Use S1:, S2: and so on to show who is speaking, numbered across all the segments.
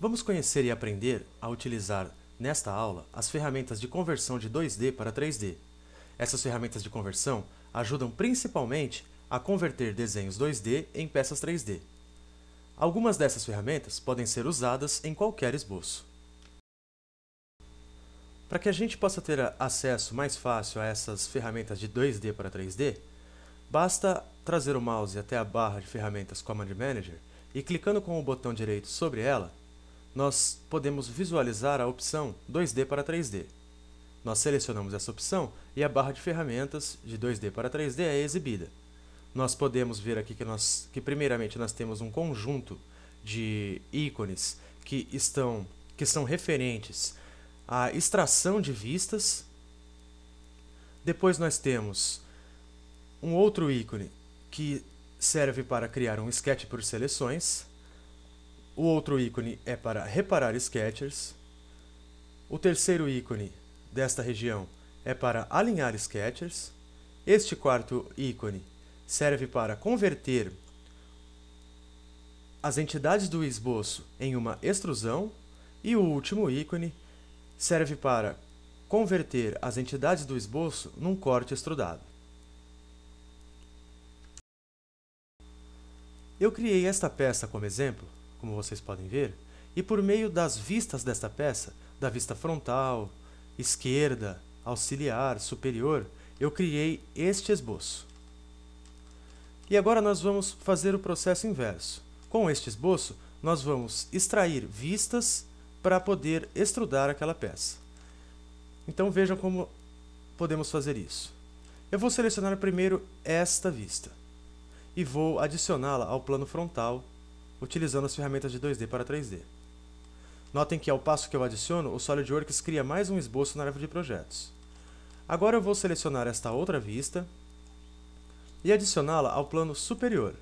S1: Vamos conhecer e aprender a utilizar, nesta aula, as ferramentas de conversão de 2D para 3D. Essas ferramentas de conversão ajudam principalmente a converter desenhos 2D em peças 3D. Algumas dessas ferramentas podem ser usadas em qualquer esboço. Para que a gente possa ter acesso mais fácil a essas ferramentas de 2D para 3D, basta trazer o mouse até a barra de ferramentas Command Manager e clicando com o botão direito sobre ela, nós podemos visualizar a opção 2D para 3D. Nós selecionamos essa opção e a barra de ferramentas de 2D para 3D é exibida. Nós podemos ver aqui que, nós, que primeiramente nós temos um conjunto de ícones que, estão, que são referentes a extração de vistas. Depois nós temos um outro ícone que serve para criar um sketch por seleções. O outro ícone é para reparar sketchers. O terceiro ícone desta região é para alinhar sketchers. Este quarto ícone serve para converter as entidades do esboço em uma extrusão. E o último ícone serve para converter as entidades do esboço num corte extrudado. Eu criei esta peça como exemplo, como vocês podem ver, e por meio das vistas desta peça, da vista frontal, esquerda, auxiliar, superior, eu criei este esboço. E agora nós vamos fazer o processo inverso. Com este esboço, nós vamos extrair vistas para poder extrudar aquela peça. Então vejam como podemos fazer isso. Eu vou selecionar primeiro esta vista e vou adicioná-la ao plano frontal utilizando as ferramentas de 2D para 3D. Notem que ao passo que eu adiciono, o SolidWorks cria mais um esboço na árvore de projetos. Agora eu vou selecionar esta outra vista e adicioná-la ao plano superior.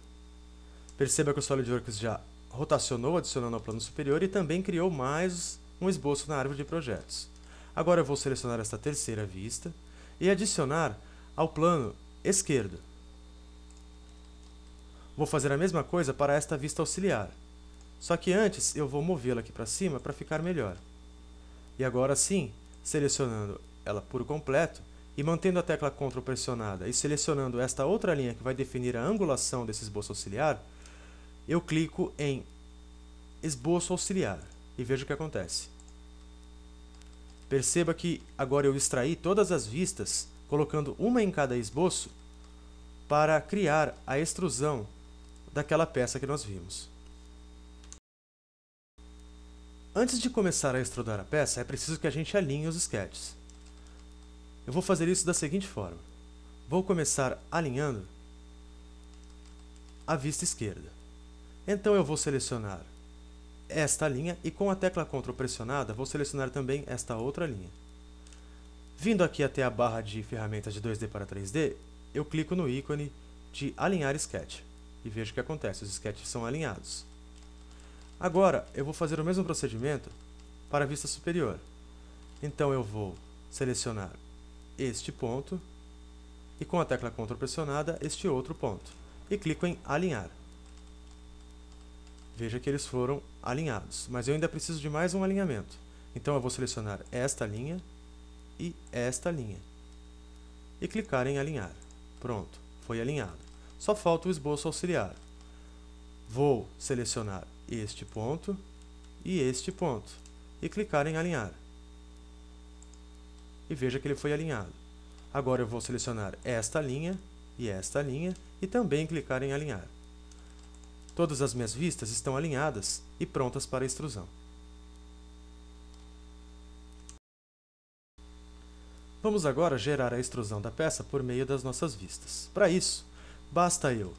S1: Perceba que o SolidWorks já rotacionou adicionando ao plano superior e também criou mais um esboço na árvore de projetos. Agora eu vou selecionar esta terceira vista e adicionar ao plano esquerdo. Vou fazer a mesma coisa para esta vista auxiliar, só que antes eu vou movê-la aqui para cima para ficar melhor. E agora sim, selecionando ela por completo e mantendo a tecla CTRL pressionada e selecionando esta outra linha que vai definir a angulação desse esboço auxiliar, eu clico em esboço auxiliar e vejo o que acontece. Perceba que agora eu extraí todas as vistas, colocando uma em cada esboço, para criar a extrusão daquela peça que nós vimos. Antes de começar a extrudar a peça, é preciso que a gente alinhe os sketches. Eu vou fazer isso da seguinte forma. Vou começar alinhando a vista esquerda. Então eu vou selecionar esta linha e com a tecla CTRL pressionada vou selecionar também esta outra linha. Vindo aqui até a barra de ferramentas de 2D para 3D, eu clico no ícone de alinhar sketch e vejo o que acontece, os sketches são alinhados. Agora eu vou fazer o mesmo procedimento para a vista superior. Então eu vou selecionar este ponto e com a tecla CTRL pressionada este outro ponto e clico em alinhar. Veja que eles foram alinhados, mas eu ainda preciso de mais um alinhamento. Então eu vou selecionar esta linha e esta linha e clicar em alinhar. Pronto, foi alinhado. Só falta o esboço auxiliar. Vou selecionar este ponto e este ponto e clicar em alinhar. E veja que ele foi alinhado. Agora eu vou selecionar esta linha e esta linha e também clicar em alinhar. Todas as minhas vistas estão alinhadas e prontas para a extrusão. Vamos agora gerar a extrusão da peça por meio das nossas vistas. Para isso, basta eu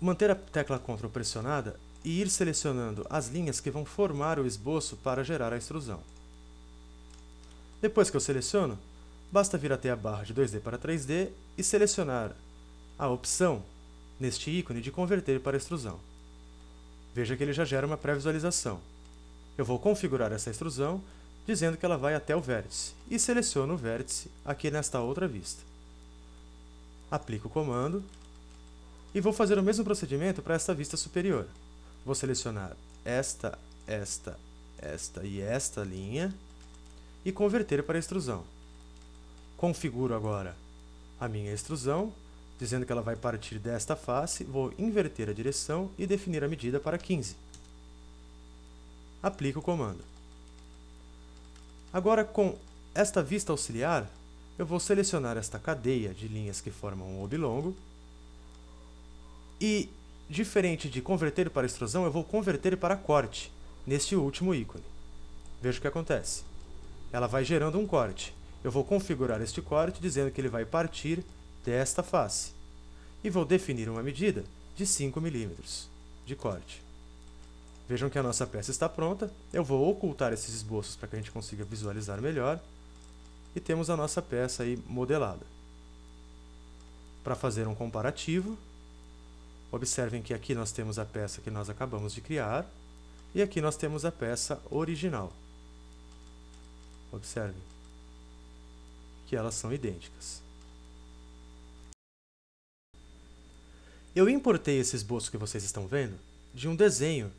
S1: manter a tecla CTRL pressionada e ir selecionando as linhas que vão formar o esboço para gerar a extrusão. Depois que eu seleciono, basta vir até a barra de 2D para 3D e selecionar a opção neste ícone de converter para extrusão. Veja que ele já gera uma pré-visualização. Eu vou configurar essa extrusão dizendo que ela vai até o vértice e seleciono o vértice aqui nesta outra vista. Aplico o comando e vou fazer o mesmo procedimento para esta vista superior. Vou selecionar esta, esta, esta e esta linha e converter para extrusão. Configuro agora a minha extrusão dizendo que ela vai partir desta face, vou inverter a direção e definir a medida para 15. Aplico o comando. Agora, com esta vista auxiliar, eu vou selecionar esta cadeia de linhas que formam um oblongo e, diferente de converter para extrusão, eu vou converter para corte, neste último ícone. Veja o que acontece. Ela vai gerando um corte. Eu vou configurar este corte dizendo que ele vai partir desta face e vou definir uma medida de 5 milímetros de corte. Vejam que a nossa peça está pronta, eu vou ocultar esses esboços para que a gente consiga visualizar melhor e temos a nossa peça aí modelada. Para fazer um comparativo, observem que aqui nós temos a peça que nós acabamos de criar e aqui nós temos a peça original. Observem que elas são idênticas. Eu importei esse esboço que vocês estão vendo de um desenho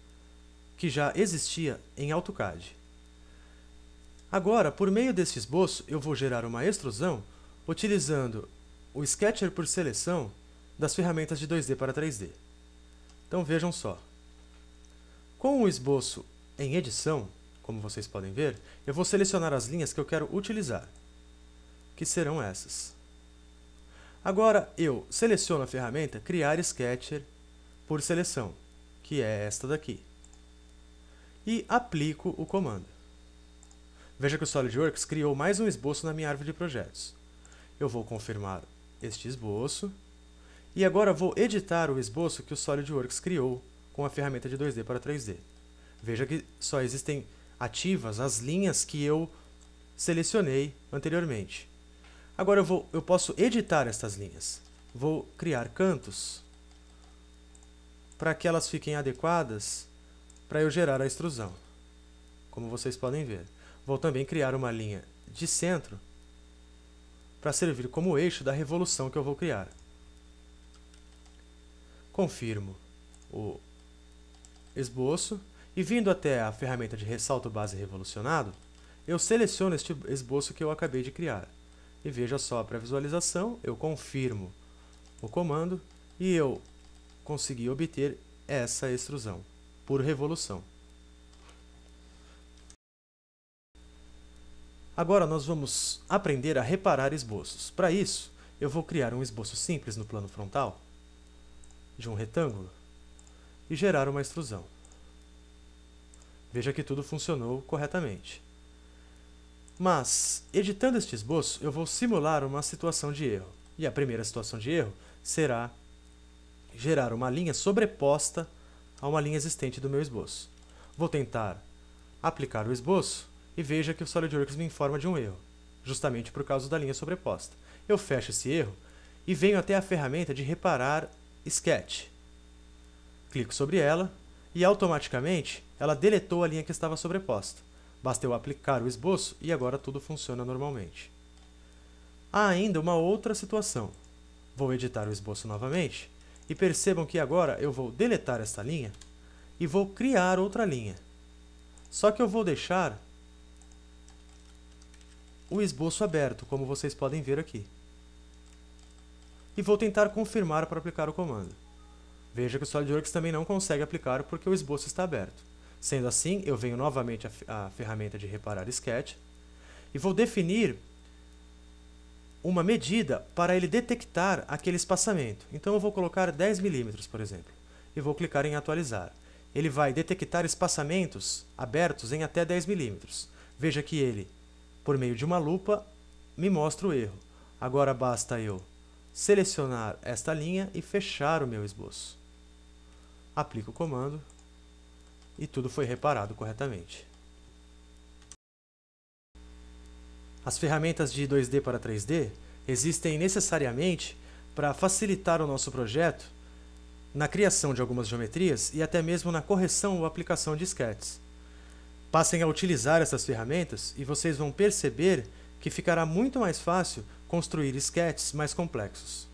S1: que já existia em AutoCAD. Agora, por meio desse esboço, eu vou gerar uma extrusão utilizando o Sketcher por seleção das ferramentas de 2D para 3D. Então vejam só. Com o esboço em edição, como vocês podem ver, eu vou selecionar as linhas que eu quero utilizar, que serão essas. Agora eu seleciono a ferramenta Criar Sketcher por seleção, que é esta daqui, e aplico o comando. Veja que o SolidWorks criou mais um esboço na minha árvore de projetos. Eu vou confirmar este esboço, e agora vou editar o esboço que o SolidWorks criou com a ferramenta de 2D para 3D. Veja que só existem ativas as linhas que eu selecionei anteriormente. Agora eu, vou, eu posso editar estas linhas. Vou criar cantos para que elas fiquem adequadas para eu gerar a extrusão, como vocês podem ver. Vou também criar uma linha de centro para servir como eixo da revolução que eu vou criar. Confirmo o esboço e vindo até a ferramenta de ressalto base revolucionado, eu seleciono este esboço que eu acabei de criar. E veja só, para visualização, eu confirmo o comando e eu consegui obter essa extrusão por revolução. Agora nós vamos aprender a reparar esboços. Para isso, eu vou criar um esboço simples no plano frontal de um retângulo e gerar uma extrusão. Veja que tudo funcionou corretamente. Mas, editando este esboço, eu vou simular uma situação de erro. E a primeira situação de erro será gerar uma linha sobreposta a uma linha existente do meu esboço. Vou tentar aplicar o esboço e veja que o SolidWorks me informa de um erro, justamente por causa da linha sobreposta. Eu fecho esse erro e venho até a ferramenta de reparar Sketch. Clico sobre ela e automaticamente ela deletou a linha que estava sobreposta. Basta eu aplicar o esboço e agora tudo funciona normalmente. Há ainda uma outra situação. Vou editar o esboço novamente e percebam que agora eu vou deletar esta linha e vou criar outra linha. Só que eu vou deixar o esboço aberto, como vocês podem ver aqui. E vou tentar confirmar para aplicar o comando. Veja que o SolidWorks também não consegue aplicar porque o esboço está aberto. Sendo assim, eu venho novamente à ferramenta de reparar sketch e vou definir uma medida para ele detectar aquele espaçamento. Então eu vou colocar 10 milímetros, por exemplo, e vou clicar em atualizar. Ele vai detectar espaçamentos abertos em até 10 milímetros. Veja que ele, por meio de uma lupa, me mostra o erro. Agora basta eu selecionar esta linha e fechar o meu esboço. Aplico o comando e tudo foi reparado corretamente. As ferramentas de 2D para 3D existem necessariamente para facilitar o nosso projeto na criação de algumas geometrias e até mesmo na correção ou aplicação de sketches. Passem a utilizar essas ferramentas e vocês vão perceber que ficará muito mais fácil construir sketches mais complexos.